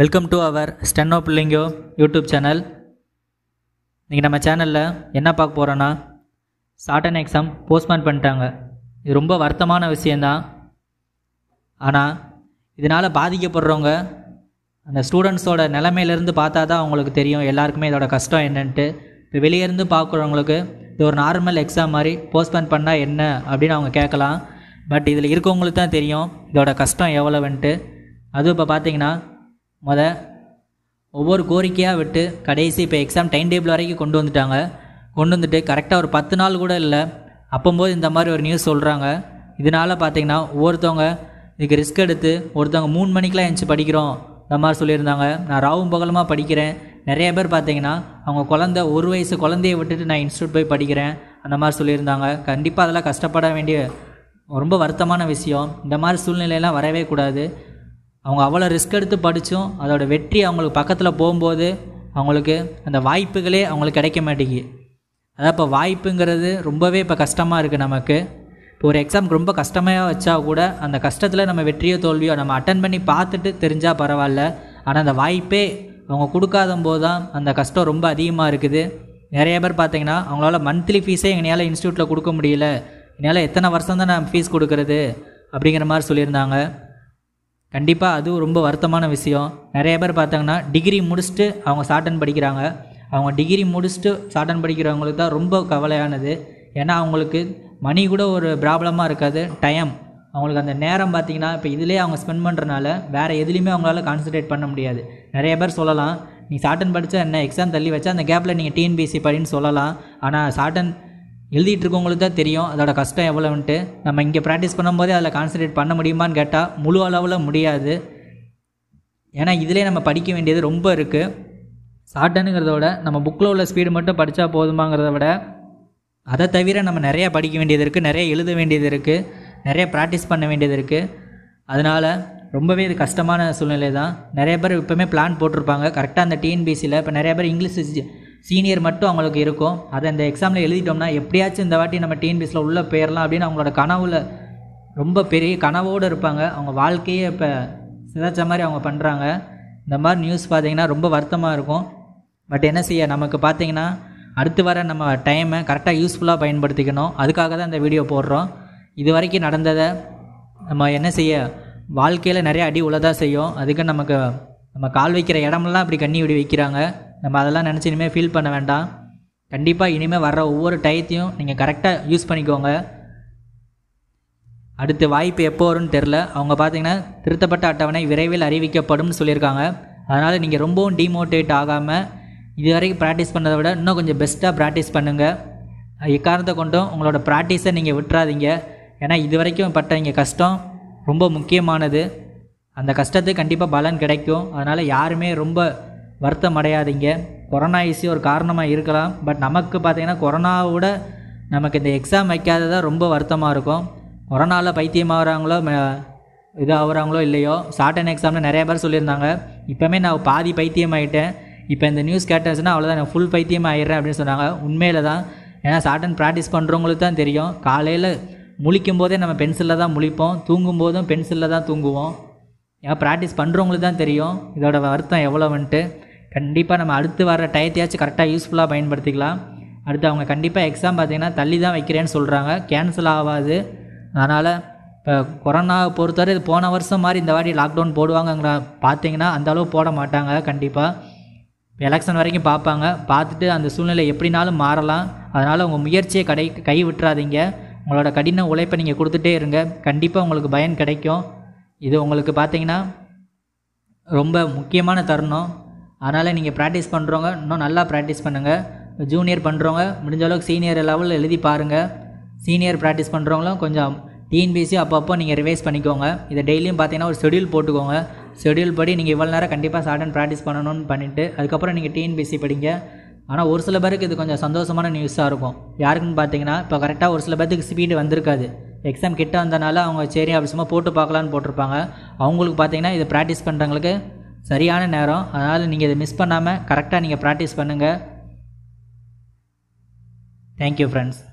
welcome to our ஸ்டென்னோ பிள்ளைங்கோ YouTube channel இன்றைக்கி நம்ம சேனலில் என்ன பார்க்க போகிறோன்னா சாட்டன் எக்ஸாம் போஸ்ட்போன் பண்ணிட்டாங்க இது ரொம்ப வருத்தமான விஷயந்தான் ஆனால் இதனால் பாதிக்கப்படுறவங்க அந்த ஸ்டூடெண்ட்ஸோட நிலமையிலேருந்து பார்த்தா தான் அவங்களுக்கு தெரியும் எல்லாருக்குமே இதோட கஷ்டம் என்னன்ட்டு இப்போ வெளியேருந்து பார்க்குறவங்களுக்கு இது ஒரு நார்மல் எக்ஸாம் மாதிரி போஸ்ட்போன் பண்ணால் என்ன அப்படின்னு அவங்க கேட்கலாம் பட் இதில் இருக்கவங்களுக்கு தான் தெரியும் இதோட கஷ்டம் எவ்வளோன்ட்டு அதுவும் இப்போ பார்த்தீங்கன்னா முத ஒவ்வொரு கோரிக்கையாக விட்டு கடைசி இப்போ எக்ஸாம் டைம் டேபிள் வரைக்கும் கொண்டு வந்துட்டாங்க கொண்டு வந்துட்டு கரெக்டாக ஒரு பத்து நாள் கூட இல்லை அப்போம்போது இந்த மாதிரி ஒரு நியூஸ் சொல்கிறாங்க இதனால் பார்த்திங்கன்னா ஒவ்வொருத்தவங்க இதுக்கு ரிஸ்க் எடுத்து ஒருத்தவங்க மூணு மணிக்கெலாம் எழுந்துச்சி படிக்கிறோம் இந்த மாதிரி சொல்லியிருந்தாங்க நான் ராவும் பகலமாக படிக்கிறேன் நிறைய பேர் பார்த்தீங்கன்னா அவங்க குழந்த ஒரு வயசு குழந்தைய விட்டுட்டு நான் இன்ஸ்டியூட் போய் படிக்கிறேன் அந்த மாதிரி சொல்லியிருந்தாங்க கண்டிப்பாக அதெல்லாம் கஷ்டப்பட வேண்டிய ரொம்ப வருத்தமான விஷயம் இந்த மாதிரி சூழ்நிலையெல்லாம் வரவே கூடாது அவங்க அவ்வளோ ரிஸ்க் எடுத்து படித்தும் அதோடய வெற்றி அவங்களுக்கு பக்கத்தில் போகும்போது அவங்களுக்கு அந்த வாய்ப்புகளே அவங்களுக்கு கிடைக்க மாட்டேங்கி அதான் இப்போ வாய்ப்புங்கிறது ரொம்பவே இப்போ கஷ்டமாக இருக்குது நமக்கு இப்போ ஒரு எக்ஸாம் ரொம்ப கஷ்டமாக வச்சா கூட அந்த கஷ்டத்தில் நம்ம வெற்றியோ தோல்வியோ நம்ம அட்டன் பண்ணி பார்த்துட்டு தெரிஞ்சால் பரவாயில்ல ஆனால் அந்த வாய்ப்பே அவங்க கொடுக்காதம்போது தான் அந்த கஷ்டம் ரொம்ப அதிகமாக இருக்குது நிறைய பேர் பார்த்தீங்கன்னா அவங்களால மந்த்லி ஃபீஸே எங்களால் இன்ஸ்டியூட்டில் கொடுக்க முடியல என்னால் எத்தனை வருஷம் தான் நான் ஃபீஸ் கொடுக்குறது அப்படிங்கிற மாதிரி சொல்லியிருந்தாங்க கண்டிப்பாக அது ரொம்ப வருத்தமான விஷயம் நிறைய பேர் பார்த்தாங்கன்னா டிகிரி முடிச்சுட்டு அவங்க சாட்டன் படிக்கிறாங்க அவங்க டிகிரி முடிச்சுட்டு சாட்டன் படிக்கிறவங்களுக்கு தான் ரொம்ப கவலையானது ஏன்னா அவங்களுக்கு மணி கூட ஒரு ப்ராப்ளமாக இருக்காது டைம் அவங்களுக்கு அந்த நேரம் பார்த்திங்கன்னா இப்போ இதிலே அவங்க ஸ்பெண்ட் பண்ணுறனால வேறு எதுலேயுமே அவங்களால கான்சன்ட்ரேட் பண்ண முடியாது நிறைய பேர் சொல்லலாம் நீ சாட்டன் படித்தா என்ன எக்ஸாம் தள்ளி வச்சா அந்த கேப்பில் நீங்கள் டிஎன்பிஎஸ்சி படின்னு சொல்லலாம் ஆனால் சாட்டன் எழுதிட்டுருக்கவங்களுக்கு தான் தெரியும் அதோட கஷ்டம் எவ்வளோன்ட்டு நம்ம இங்கே ப்ராக்டிஸ் பண்ணும்போதே அதில் கான்சன்ட்ரேட் பண்ண முடியுமான்னு கேட்டால் முழு அளவில் முடியாது ஏன்னா இதிலே நம்ம படிக்க வேண்டியது ரொம்ப இருக்குது ஷார்ட்டனுங்கிறத விட நம்ம புக்கில் உள்ள ஸ்பீடு மட்டும் படித்தா போதுமாங்கிறத விட அதை தவிர நம்ம நிறையா படிக்க வேண்டியது இருக்குது நிறைய எழுத வேண்டியது இருக்குது நிறைய ப்ராக்டிஸ் பண்ண வேண்டியது இருக்குது அதனால் ரொம்பவே இது கஷ்டமான சூழ்நிலை தான் நிறைய பேர் இப்போவுமே பிளான் போட்டிருப்பாங்க கரெக்டாக அந்த டிஎன்பிசியில் இப்போ நிறைய பேர் இங்கிலீஷ் சீனியர் மட்டும் அவங்களுக்கு இருக்கும் அதை இந்த எக்ஸாமில் எழுதிட்டோம்னா எப்படியாச்சும் இந்த வாட்டி நம்ம டிஎன்பிஎஸில் உள்ளே போயிடலாம் அப்படின்னு அவங்களோட கனவுல ரொம்ப பெரிய கனவோடு இருப்பாங்க அவங்க வாழ்க்கையே இப்போ சிதைச்ச மாதிரி அவங்க பண்ணுறாங்க இந்த மாதிரி நியூஸ் பார்த்தீங்கன்னா ரொம்ப வருத்தமாக இருக்கும் பட் என்ன செய்ய நமக்கு பார்த்திங்கன்னா அடுத்து வர நம்ம டைமை கரெக்டாக யூஸ்ஃபுல்லாக பயன்படுத்திக்கணும் அதுக்காக தான் இந்த வீடியோ போடுறோம் இது வரைக்கும் நடந்ததை நம்ம என்ன செய்ய வாழ்க்கையில் நிறைய அடி உள்ளதாக செய்யும் அதுக்கு நமக்கு நம்ம கால் வைக்கிற இடமெல்லாம் இப்படி கண்ணி விடி வைக்கிறாங்க நம்ம அதெல்லாம் நினச்சி இனிமேல் ஃபீல் பண்ண வேண்டாம் கண்டிப்பாக இனிமேல் வர்ற ஒவ்வொரு டயத்தையும் நீங்கள் கரெக்டாக யூஸ் பண்ணிக்கோங்க அடுத்து வாய்ப்பு எப்போ வரும்னு தெரில அவங்க பார்த்தீங்கன்னா திருத்தப்பட்ட அட்டவணை விரைவில் அறிவிக்கப்படும் சொல்லியிருக்காங்க அதனால் நீங்கள் ரொம்பவும் டீமோட்டிவேட் ஆகாமல் இது வரைக்கும் ப்ராக்டிஸ் பண்ணதை விட இன்னும் கொஞ்சம் பெஸ்ட்டாக ப்ராக்டிஸ் பண்ணுங்கள் இக்காரணத்தை கொண்டும் உங்களோட ப்ராக்டிஸை நீங்கள் விட்டுறாதீங்க ஏன்னா இது வரைக்கும் பட்ட இங்கே கஷ்டம் ரொம்ப முக்கியமானது அந்த கஷ்டத்துக்கு கண்டிப்பாக பலன் கிடைக்கும் அதனால் யாருமே ரொம்ப வருத்தம் அடையாதீங்க கொரோனா இஷ்யூ ஒரு காரணமாக இருக்கலாம் பட் நமக்கு பார்த்திங்கன்னா கொரோனாவோட நமக்கு இந்த எக்ஸாம் வைக்காததான் ரொம்ப வருத்தமாக இருக்கும் கொரோனாவில் பைத்தியமாகறாங்களோ இது ஆகுறாங்களோ இல்லையோ ஷார்ட் அண்ட் எக்ஸாமில் நிறைய பேர் சொல்லியிருந்தாங்க இப்போமே நான் பாதி பைத்தியம் ஆகிட்டேன் இப்போ இந்த நியூஸ் கேட்டேன்னா அவ்வளோதான் நான் ஃபுல் பைத்தியம் ஆகிடுறேன் அப்படின்னு சொன்னாங்க உண்மையில் தான் ஏன்னா ஷார்ட் அண்ட் ப்ராக்டிஸ் பண்ணுறவங்களுக்கு தான் தெரியும் காலையில் முழிக்கும் போதே நம்ம பென்சிலில் தான் முழிப்போம் தூங்கும் போதும் பென்சிலில் தான் தூங்குவோம் ஏன்னா ப்ராக்டிஸ் பண்ணுறவங்களுக்கு தான் தெரியும் இதோட வருத்தம் எவ்வளோ வந்துட்டு கண்டிப்பாக நம்ம அடுத்து வர டயத்தையாச்சும் கரெக்டாக யூஸ்ஃபுல்லாக பயன்படுத்திக்கலாம் அடுத்து அவங்க கண்டிப்பாக எக்ஸாம் பார்த்திங்கன்னா தள்ளி தான் வைக்கிறேன்னு சொல்கிறாங்க கேன்சல் ஆகாது அதனால் இப்போ கொரோனாவை பொறுத்தவரை இது போன வருஷம் மாதிரி இந்த வாட்டி லாக்டவுன் போடுவாங்கங்கிற பார்த்தீங்கன்னா அந்தளவு போட மாட்டாங்க கண்டிப்பாக எலெக்ஷன் வரைக்கும் பார்ப்பாங்க பார்த்துட்டு அந்த சூழ்நிலை எப்படினாலும் மாறலாம் அதனால் உங்கள் முயற்சியை கடை கை விட்டுறாதீங்க உங்களோட கடின உழைப்பை நீங்கள் கொடுத்துட்டே இருங்க கண்டிப்பாக உங்களுக்கு பயன் கிடைக்கும் இது உங்களுக்கு பார்த்தீங்கன்னா ரொம்ப முக்கியமான தருணம் அதனால் நீங்கள் ப்ராக்டிஸ் பண்ணுறவங்க இன்னும் நல்லா ப்ராக்டிஸ் பண்ணுங்கள் ஜூனியர் பண்ணுறவங்க முடிஞ்ச அளவுக்கு சீனியர் லெவலில் எழுதி பாருங்கள் சீனியர் ப்ராக்டிஸ் பண்ணுறவங்களும் கொஞ்சம் டிஎன்பிசி அப்பப்போ நீங்கள் ரிவைஸ் பண்ணிக்கோங்க இதை டெய்லியும் பார்த்தீங்கன்னா ஒரு ஷெடியூல் போட்டுக்கோங்க ஷெடியூல் படி நீங்கள் இவ்வளோ நேரம் கண்டிப்பாக சார்டன் ப்ராக்டிஸ் பண்ணணும்னு பண்ணிவிட்டு அதுக்கப்புறம் நீங்கள் டிஎன்பிசி படிங்க ஆனால் ஒரு சில பேருக்கு இது கொஞ்சம் சந்தோஷமான நியூஸாக இருக்கும் யாருக்குன்னு பார்த்தீங்கன்னா இப்போ கரெக்டாக ஒரு சில பேருக்கு ஸ்பீடு வந்திருக்காது எக்ஸாம் கிட்ட வந்தனால அவங்க சரி அப்படி சும்மா போட்டு பார்க்கலான்னு போட்டிருப்பாங்க அவங்களுக்கு பார்த்தீங்கன்னா இதை ப்ராக்டிஸ் பண்ணுறவங்களுக்கு சரியான நேரம் அதனால் நீங்கள் இதை மிஸ் பண்ணாமல் கரெக்டாக நீங்கள் ப்ராக்டிஸ் பண்ணுங்கள் தேங்க்யூ ஃப்ரெண்ட்ஸ்